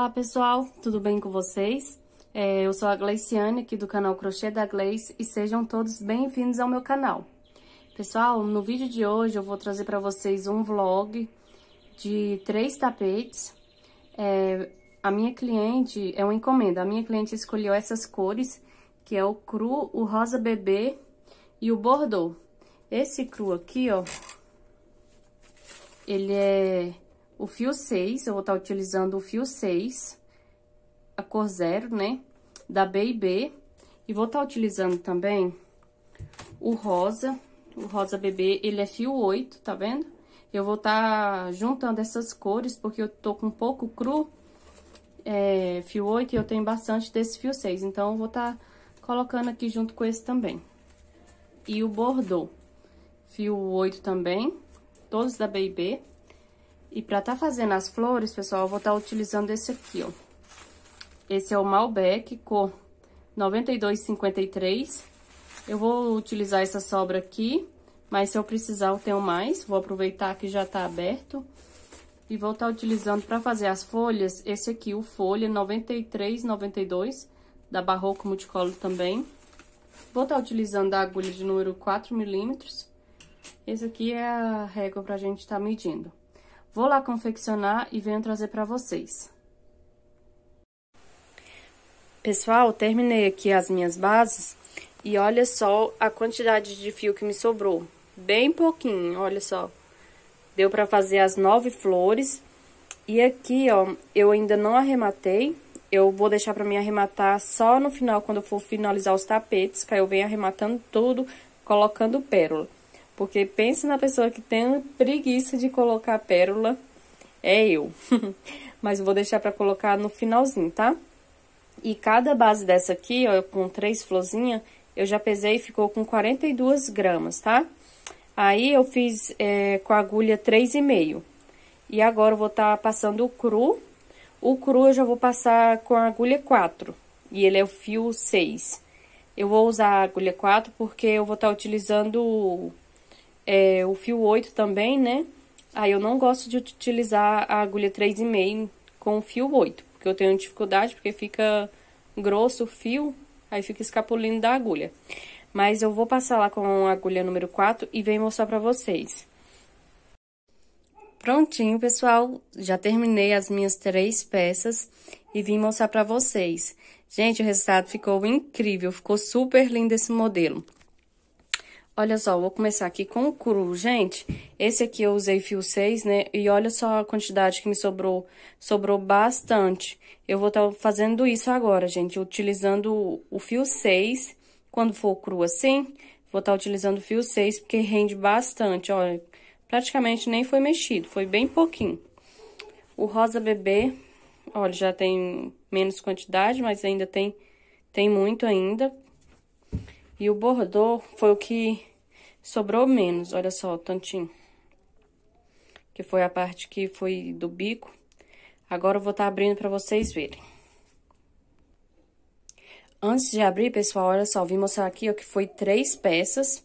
Olá pessoal, tudo bem com vocês? É, eu sou a Gleiciane aqui do canal Crochê da Gleice e sejam todos bem-vindos ao meu canal. Pessoal, no vídeo de hoje eu vou trazer para vocês um vlog de três tapetes. É, a minha cliente, é uma encomenda, a minha cliente escolheu essas cores, que é o cru, o rosa bebê e o bordô. Esse cru aqui, ó, ele é o fio 6, eu vou estar tá utilizando o fio 6, a cor 0, né, da B&B, e vou estar tá utilizando também o rosa, o rosa bebê, ele é fio 8, tá vendo? Eu vou estar tá juntando essas cores, porque eu tô com um pouco cru, é, fio 8, e eu tenho bastante desse fio 6, então eu vou estar colocando aqui junto com esse também. E o bordô, fio 8 também, todos da B&B. E pra tá fazendo as flores, pessoal, eu vou estar tá utilizando esse aqui, ó. Esse é o Malbec cor 92,53. Eu vou utilizar essa sobra aqui, mas se eu precisar eu tenho mais. Vou aproveitar que já tá aberto. E vou estar tá utilizando para fazer as folhas, esse aqui, o Folha 93,92, da Barroco Multicolor também. Vou estar tá utilizando a agulha de número 4 milímetros. Esse aqui é a régua pra gente estar tá medindo. Vou lá confeccionar e venho trazer para vocês. Pessoal, terminei aqui as minhas bases e olha só a quantidade de fio que me sobrou. Bem pouquinho, olha só. Deu para fazer as nove flores. E aqui, ó, eu ainda não arrematei. Eu vou deixar para mim arrematar só no final, quando eu for finalizar os tapetes, que aí eu venho arrematando tudo, colocando pérola. Porque pense na pessoa que tem preguiça de colocar pérola. É eu. Mas vou deixar pra colocar no finalzinho, tá? E cada base dessa aqui, ó, com três florzinhas, eu já pesei e ficou com 42 gramas, tá? Aí, eu fiz é, com a agulha 3,5. E agora, eu vou estar tá passando o cru. O cru eu já vou passar com a agulha 4. E ele é o fio 6. Eu vou usar a agulha 4 porque eu vou estar tá utilizando é, o fio 8 também, né? Aí eu não gosto de utilizar a agulha 3,5 com o fio 8, porque eu tenho dificuldade, porque fica grosso o fio, aí fica escapulindo da agulha. Mas eu vou passar lá com a agulha número 4 e venho mostrar pra vocês. Prontinho, pessoal, já terminei as minhas três peças e vim mostrar pra vocês. Gente, o resultado ficou incrível, ficou super lindo esse modelo. Olha só, vou começar aqui com o cru, gente. Esse aqui eu usei fio 6, né? E olha só a quantidade que me sobrou. Sobrou bastante. Eu vou estar tá fazendo isso agora, gente. Utilizando o fio 6, quando for cru assim, vou estar tá utilizando o fio 6, porque rende bastante, olha. Praticamente nem foi mexido, foi bem pouquinho. O rosa bebê, olha, já tem menos quantidade, mas ainda tem, tem muito ainda. E o bordô foi o que Sobrou menos, olha só, tantinho. Que foi a parte que foi do bico. Agora eu vou estar tá abrindo para vocês verem. Antes de abrir, pessoal, olha só, vim mostrar aqui, ó, que foi três peças.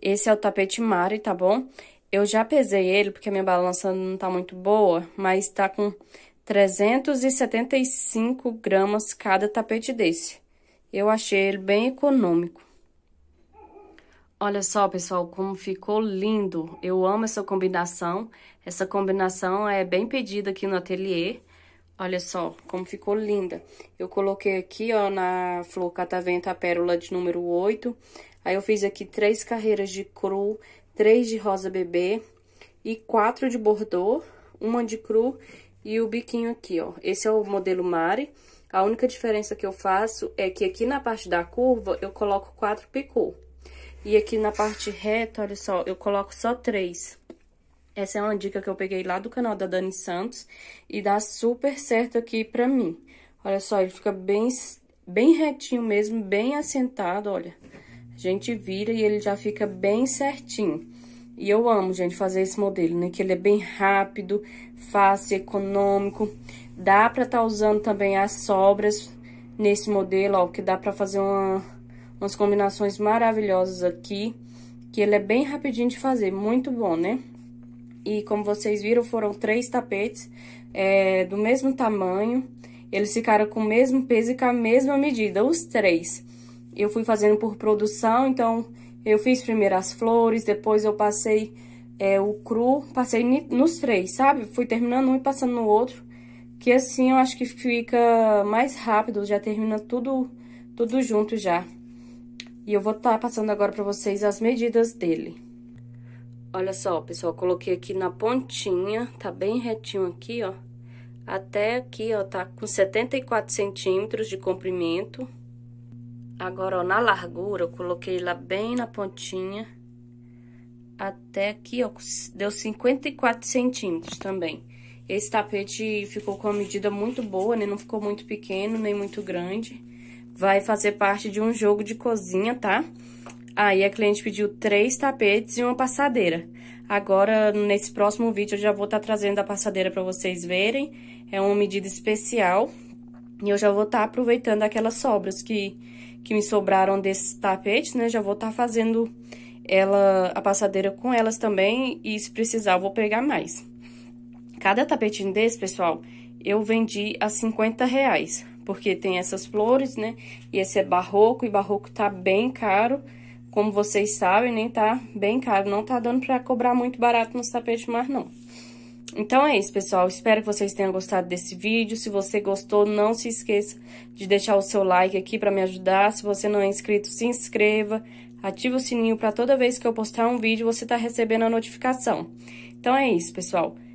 Esse é o tapete Mari, tá bom? Eu já pesei ele, porque a minha balança não tá muito boa, mas tá com 375 gramas cada tapete desse. Eu achei ele bem econômico. Olha só, pessoal, como ficou lindo. Eu amo essa combinação. Essa combinação é bem pedida aqui no ateliê. Olha só como ficou linda. Eu coloquei aqui, ó, na flor catavento a pérola de número 8. Aí eu fiz aqui três carreiras de cru, três de rosa bebê e quatro de bordô, uma de cru e o biquinho aqui, ó. Esse é o modelo Mari. A única diferença que eu faço é que aqui na parte da curva eu coloco quatro picô. E aqui na parte reta, olha só, eu coloco só três. Essa é uma dica que eu peguei lá do canal da Dani Santos e dá super certo aqui pra mim. Olha só, ele fica bem, bem retinho mesmo, bem assentado, olha. A gente vira e ele já fica bem certinho. E eu amo, gente, fazer esse modelo, né? Que ele é bem rápido, fácil, econômico. Dá pra tá usando também as sobras nesse modelo, ó, que dá pra fazer uma umas combinações maravilhosas aqui, que ele é bem rapidinho de fazer, muito bom, né? E como vocês viram, foram três tapetes é, do mesmo tamanho, eles ficaram com o mesmo peso e com a mesma medida, os três. Eu fui fazendo por produção, então eu fiz primeiro as flores, depois eu passei é, o cru, passei nos três, sabe? Fui terminando um e passando no outro, que assim eu acho que fica mais rápido, já termina tudo, tudo junto já. E eu vou estar tá passando agora para vocês as medidas dele. Olha só, pessoal, coloquei aqui na pontinha, tá bem retinho aqui, ó. Até aqui, ó, tá com 74 centímetros de comprimento. Agora, ó, na largura, eu coloquei lá bem na pontinha. Até aqui, ó, deu 54 centímetros também. Esse tapete ficou com uma medida muito boa, né? Não ficou muito pequeno, nem muito grande vai fazer parte de um jogo de cozinha, tá? Aí a cliente pediu três tapetes e uma passadeira. Agora, nesse próximo vídeo, eu já vou estar tá trazendo a passadeira para vocês verem. É uma medida especial. E eu já vou estar tá aproveitando aquelas sobras que, que me sobraram desses tapetes, né? Já vou estar tá fazendo ela, a passadeira com elas também. E se precisar, eu vou pegar mais. Cada tapetinho desse, pessoal, eu vendi a 50 reais, porque tem essas flores, né? E esse é barroco, e barroco tá bem caro, como vocês sabem, nem né, Tá bem caro, não tá dando pra cobrar muito barato nos tapetes mas não. Então é isso, pessoal. Espero que vocês tenham gostado desse vídeo. Se você gostou, não se esqueça de deixar o seu like aqui para me ajudar. Se você não é inscrito, se inscreva. Ative o sininho para toda vez que eu postar um vídeo, você tá recebendo a notificação. Então é isso, pessoal.